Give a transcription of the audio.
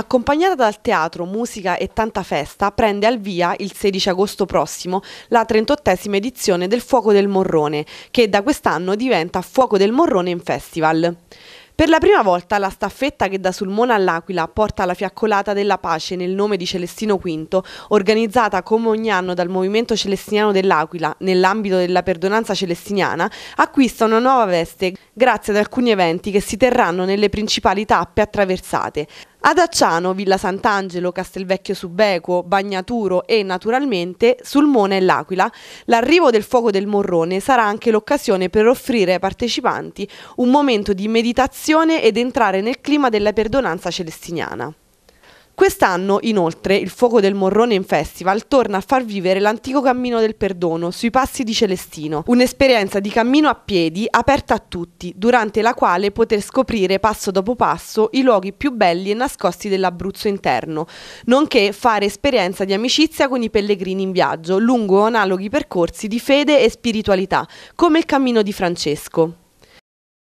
Accompagnata dal teatro, musica e tanta festa, prende al via il 16 agosto prossimo la 38esima edizione del Fuoco del Morrone, che da quest'anno diventa Fuoco del Morrone in Festival. Per la prima volta la staffetta che da Sulmona all'Aquila porta la fiaccolata della pace nel nome di Celestino V, organizzata come ogni anno dal Movimento Celestiniano dell'Aquila nell'ambito della perdonanza celestiniana, acquista una nuova veste grazie ad alcuni eventi che si terranno nelle principali tappe attraversate. Ad Acciano, Villa Sant'Angelo, Castelvecchio Subeco, Bagnaturo e naturalmente Sulmona e L'Aquila, l'arrivo del fuoco del Morrone sarà anche l'occasione per offrire ai partecipanti un momento di meditazione ed entrare nel clima della perdonanza celestiniana. Quest'anno, inoltre, il Fuoco del Morrone in Festival torna a far vivere l'antico cammino del perdono sui passi di Celestino, un'esperienza di cammino a piedi aperta a tutti, durante la quale poter scoprire passo dopo passo i luoghi più belli e nascosti dell'Abruzzo interno, nonché fare esperienza di amicizia con i pellegrini in viaggio lungo analoghi percorsi di fede e spiritualità, come il cammino di Francesco.